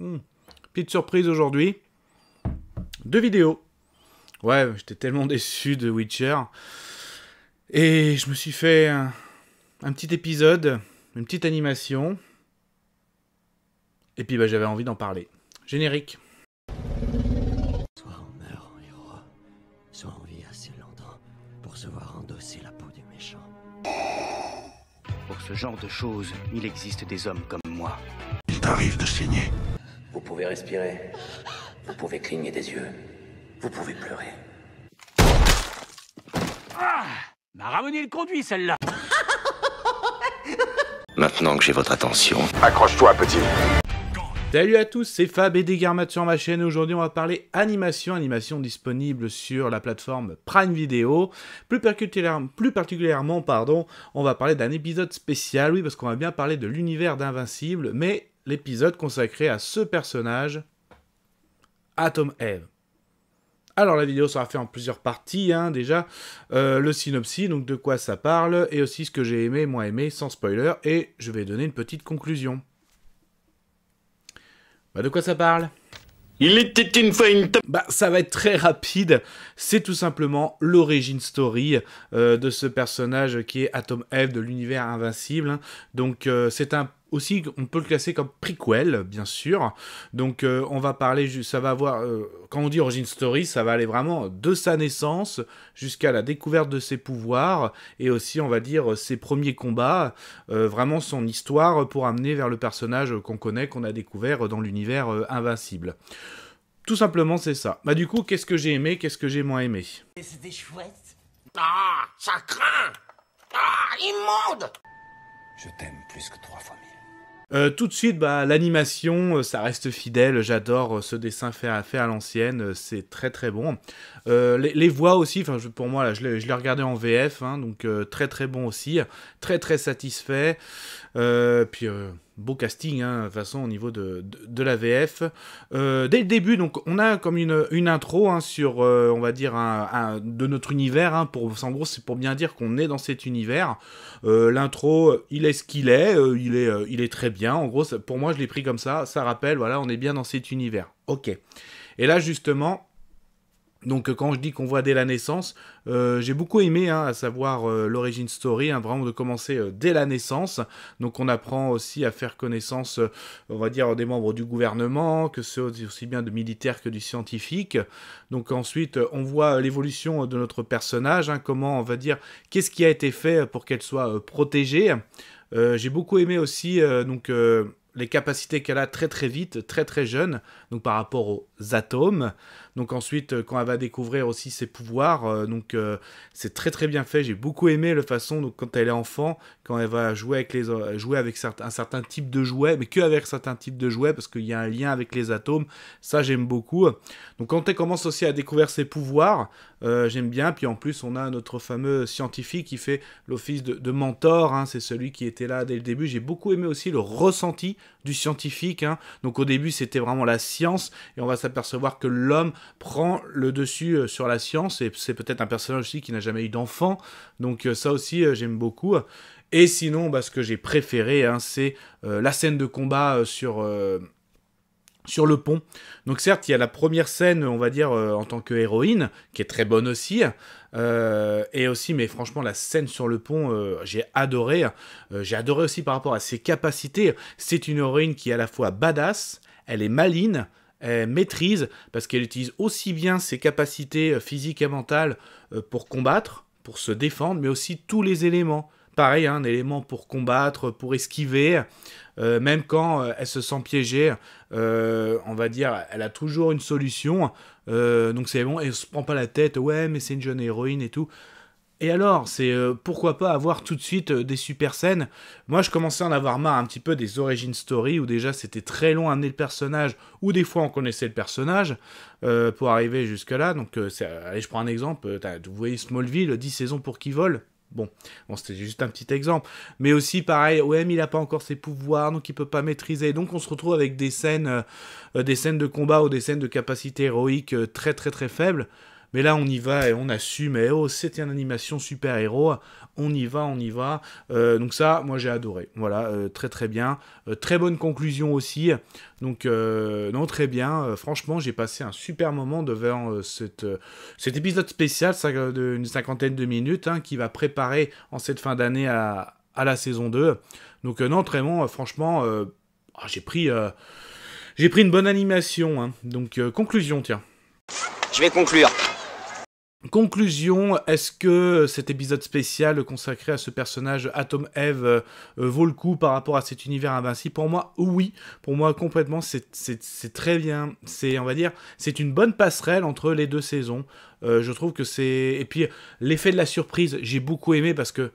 Hmm. Petite surprise aujourd'hui. Deux vidéos. Ouais, j'étais tellement déçu de Witcher. Et je me suis fait un, petit épisode, une petite animation. Et puis bah, j'avais envie d'en parler. Générique. Soit on meurt en héros, soit on vit assez longtemps pour se voir endosser la peau du méchant. Pour ce genre de choses, il existe des hommes comme moi. Il t'arrive de saigner. Vous pouvez respirer. Vous pouvez cligner des yeux. Vous pouvez pleurer. Ah M'a ramené le conduit, celle-là Maintenant que j'ai votre attention... Accroche-toi, petit Salut à tous, c'est Fab et Dégarmat sur ma chaîne. Aujourd'hui, on va parler animation, animation disponible sur la plateforme Prime Video. Plus, particulièrement, plus particulièrement pardon, on va parler d'un épisode spécial, oui, parce qu'on va bien parler de l'univers d'Invincible, mais l'épisode consacré à ce personnage, Atom Eve. Alors la vidéo sera faite en plusieurs parties hein, déjà, euh, le synopsis, donc de quoi ça parle, et aussi ce que j'ai aimé, moi aimé, sans spoiler, et je vais donner une petite conclusion. Bah, de quoi ça parle il était une fois une... Bah, ça va être très rapide. C'est tout simplement l'origine story euh, de ce personnage qui est Atom Eve de l'univers invincible. Hein. Donc, euh, c'est un aussi on peut le classer comme prequel bien sûr donc euh, on va parler ça va avoir euh, quand on dit origin story ça va aller vraiment de sa naissance jusqu'à la découverte de ses pouvoirs et aussi on va dire ses premiers combats euh, vraiment son histoire pour amener vers le personnage qu'on connaît qu'on a découvert dans l'univers invincible tout simplement c'est ça bah du coup qu'est-ce que j'ai aimé qu'est-ce que j'ai moins aimé c'était chouette ah ça craint ah immonde je t'aime plus que trois fois mille euh, tout de suite, bah, l'animation, euh, ça reste fidèle. J'adore euh, ce dessin fait à, à l'ancienne. C'est très très bon. les, voix aussi, enfin pour moi, là, je l'ai regardé en VF, hein, donc très très bon aussi. Très très satisfait. puis beau casting, hein, de toute façon, au niveau de, de, la VF. Euh, dès le début, donc, on a comme une, une intro hein, sur, euh, on va dire, un, de notre univers. Hein, pour, en gros, c'est pour bien dire qu'on est dans cet univers. Euh, l'intro, il est ce qu'il est, il, est il est très bien. En gros, pour moi, je l'ai pris comme ça. Ça rappelle, voilà, on est bien dans cet univers. Ok. Et là, justement, donc euh, quand je dis qu'on voit dès la naissance, euh, j'ai beaucoup aimé, hein, à savoir euh, l'origine story, hein, vraiment de commencer dès la naissance. Donc on apprend aussi à faire connaissance, on va dire, des membres du gouvernement, que ce soit aussi bien de militaires que du scientifique. Donc ensuite, on voit l'évolution de notre personnage, hein, comment on va dire, qu'est-ce qui a été fait pour qu'elle soit protégée. j'ai beaucoup aimé aussi, donc les capacités qu'elle a très très vite, très très jeune, donc par rapport aux atomes. Donc ensuite, euh, quand elle va découvrir aussi ses pouvoirs, euh, donc euh, c'est très très bien fait. J'ai beaucoup aimé la façon donc quand elle est enfant, quand elle va jouer avec les avec un certain type de jouets, mais que avec certains types de jouets parce qu'il y a un lien avec les atomes. Ça j'aime beaucoup. Donc quand elle commence aussi à découvrir ses pouvoirs, j'aime bien. Puis en plus, on a notre fameux scientifique qui fait l'office de, mentor. Hein. C'est celui qui était là dès le début. J'ai beaucoup aimé aussi le ressenti du scientifique. Hein. Donc au début, c'était vraiment la science. Et on va s'apercevoir que l'homme prend le dessus euh, sur la science, et c'est peut-être un personnage aussi qui n'a jamais eu d'enfant, donc euh, ça aussi euh, j'aime beaucoup. Et sinon, bah, ce que j'ai préféré, hein, c'est la scène de combat sur sur le pont. Donc certes, il y a la première scène, on va dire, en tant que héroïne, qui est très bonne aussi. et aussi, mais franchement, la scène sur le pont, j'ai adoré. Hein. j'ai adoré aussi par rapport à ses capacités. C'est une héroïne qui est à la fois badass, elle est maline, elle euh, maîtrise, parce qu'elle utilise aussi bien ses capacités euh, physiques et mentales euh, pour combattre, pour se défendre, mais aussi tous les éléments. Pareil, hein, un élément pour combattre, pour esquiver, même quand elle se sent piégée, on va dire, elle a toujours une solution. donc c'est bon, elle se prend pas la tête, ouais, mais c'est une jeune héroïne et tout. Et alors, c'est euh, pourquoi pas avoir tout de suite euh, des super scènes Moi, je commençais à en avoir marre un petit peu des origin story où déjà c'était très long à amener le personnage, ou des fois on connaissait le personnage euh, pour arriver jusque-là. Donc, allez, je prends un exemple. Vous voyez Smallville, 10 saisons pour qui vole Bon, bon c'était juste un petit exemple. Mais aussi, pareil, OM, il n'a pas encore ses pouvoirs, donc il peut pas maîtriser. Donc on se retrouve avec des scènes, des scènes de combat ou des scènes de capacité héroïque très très très faibles. Mais là, on y va et on assume, et eh oh, c'était une animation super-héros, on y va, on y va. Euh, donc ça, moi, j'ai adoré. Voilà, euh, très très bien. Euh, très bonne conclusion aussi. Donc, non, très bien. franchement, j'ai passé un super moment devant cette, cet épisode spécial d'une cinquantaine de minutes hein, qui va préparer en cette fin d'année à, la saison 2. Donc, non, très bon. franchement, ah, j'ai pris... j'ai pris une bonne animation, hein. donc conclusion, tiens. Je vais conclure conclusion, est-ce que cet épisode spécial consacré à ce personnage Atom Eve euh, euh, vaut le coup par rapport à cet univers invincible Pour moi, oui. Pour moi, complètement, c'est très bien. C'est, on va dire, c'est une bonne passerelle entre les deux saisons. Euh, je trouve que c'est... Et puis, l'effet de la surprise, j'ai beaucoup aimé parce que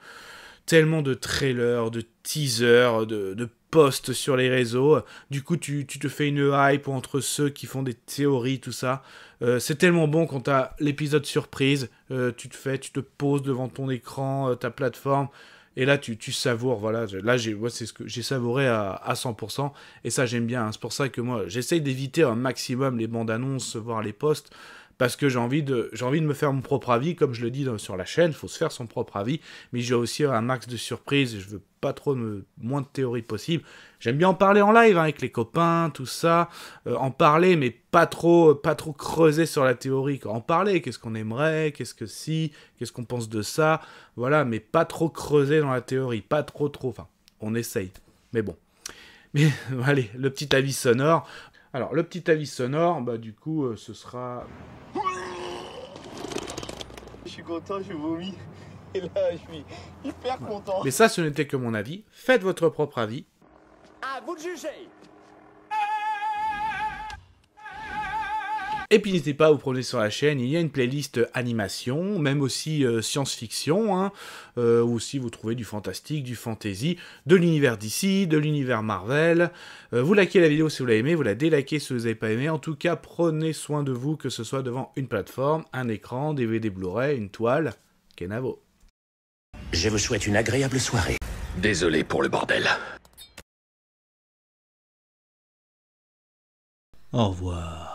tellement de trailers, de teasers, de, de postes sur les réseaux. Du coup, tu, te fais une hype entre ceux qui font des théories, tout ça. Euh, c'est tellement bon quand t'as l'épisode surprise, euh, tu te fais, tu te poses devant ton écran, euh, ta plateforme, et là tu, tu savoures. Voilà, là j'ai, c'est ce que j'ai savouré à, à, 100%, et ça j'aime bien. Hein. C'est pour ça que moi j'essaye d'éviter un maximum les bandes annonces, voire les posts parce que j'ai envie, de, j'ai envie de me faire mon propre avis, comme je le dis sur la chaîne, il faut se faire son propre avis, mais j'ai aussi un max de surprises, je veux pas trop me, moins de théories possible. J'aime bien en parler en live hein, avec les copains, tout ça, euh, en parler, mais pas trop, pas trop creuser sur la théorie. En parler, qu'est-ce qu'on aimerait, qu'est-ce que si, qu'est-ce qu'on pense de ça, voilà, mais pas trop creuser dans la théorie, pas trop trop, enfin, on essaye, mais bon. Mais allez, le petit avis sonore. Alors, le petit avis sonore, bah du coup, euh, ce sera... Je suis content, je vomis. Et là, je suis hyper content. Mais ça, ce n'était que mon avis. Faites votre propre avis. À vous de juger Et puis n'hésitez pas à vous prenez sur la chaîne, il y a une playlist euh, animation, même aussi euh, science-fiction, hein, euh, où aussi vous trouvez du fantastique, du fantasy, de l'univers d'ici, de l'univers Marvel. vous likez la vidéo si vous l'avez aimée, vous la délikez si vous n'avez pas aimé. En tout cas, prenez soin de vous, que ce soit devant une plateforme, un écran, DVD Blu-ray, une toile. Kenavo. Je vous souhaite une agréable soirée. Désolé pour le bordel. Au revoir.